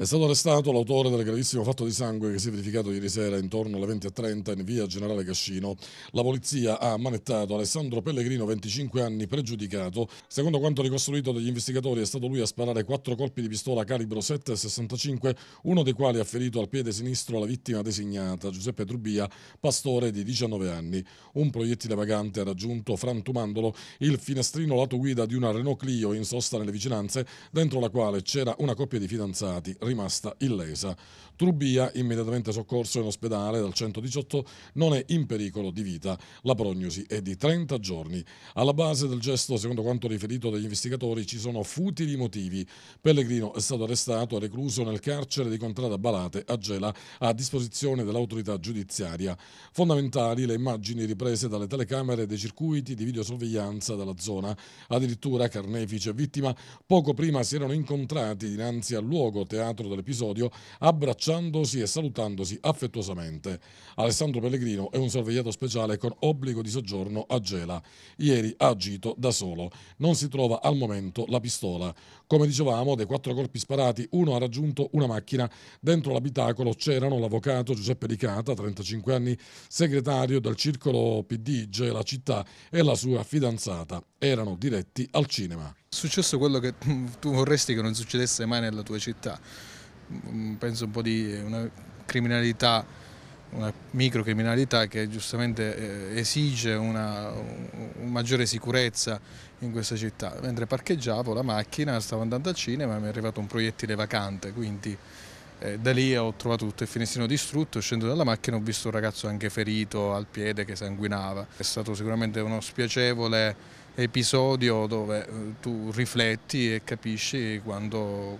È stato arrestato l'autore del gravissimo fatto di sangue che si è verificato ieri sera intorno alle 20.30 in via Generale Cascino. La polizia ha manettato Alessandro Pellegrino, 25 anni, pregiudicato. Secondo quanto ricostruito dagli investigatori è stato lui a sparare quattro colpi di pistola calibro 7,65, uno dei quali ha ferito al piede sinistro la vittima designata, Giuseppe Trubbia, pastore di 19 anni. Un proiettile vagante ha raggiunto, frantumandolo, il finestrino lato guida di una Renault Clio in sosta nelle vicinanze, dentro la quale c'era una coppia di fidanzati rimasta illesa. Trubia, immediatamente soccorso in ospedale dal 118, non è in pericolo di vita. La prognosi è di 30 giorni. Alla base del gesto, secondo quanto riferito dagli investigatori, ci sono futili motivi. Pellegrino è stato arrestato e recluso nel carcere di Contrada Balate a Gela a disposizione dell'autorità giudiziaria. Fondamentali le immagini riprese dalle telecamere dei circuiti di videosorveglianza della zona. Addirittura Carnefice, e vittima, poco prima si erano incontrati dinanzi al luogo teatro centro dell'episodio, abbracciandosi e salutandosi affettuosamente. Alessandro Pellegrino è un sorvegliato speciale con obbligo di soggiorno a Gela. Ieri ha agito da solo. Non si trova al momento la pistola. Come dicevamo, dei quattro colpi sparati, uno ha raggiunto una macchina. Dentro l'abitacolo c'erano l'avvocato Giuseppe Ricata, 35 anni, segretario del circolo PD Gela Città e la sua fidanzata. Erano diretti al cinema. È successo quello che tu vorresti che non succedesse mai nella tua città. Mm, penso un po' di eh, una criminalità, una microcriminalità che giustamente eh, esige una, una maggiore sicurezza in questa città. Mentre parcheggiavo la macchina, stavo andando al cinema e mi è arrivato un proiettile vacante, quindi eh, da lì ho trovato tutto il finestrino distrutto, scendo dalla macchina ho visto un ragazzo anche ferito al piede che sanguinava. È stato sicuramente uno spiacevole episodio dove eh, tu rifletti e capisci quando,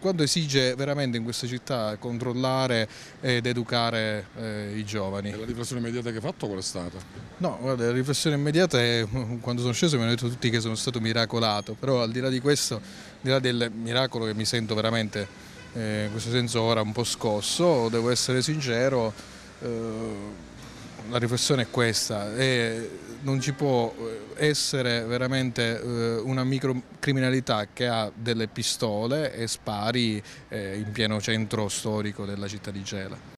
quando esige veramente in questa città controllare ed educare eh, i giovani. E la riflessione immediata che hai fatto qual è stata? No, guarda, la riflessione immediata è quando sono sceso mi hanno detto tutti che sono stato miracolato, però al di là di questo, al di là del miracolo che mi sento veramente eh, in questo senso ora un po' scosso, devo essere sincero, eh, la riflessione è questa, non ci può eh, essere veramente eh, una microcriminalità che ha delle pistole e spari eh, in pieno centro storico della città di Gela.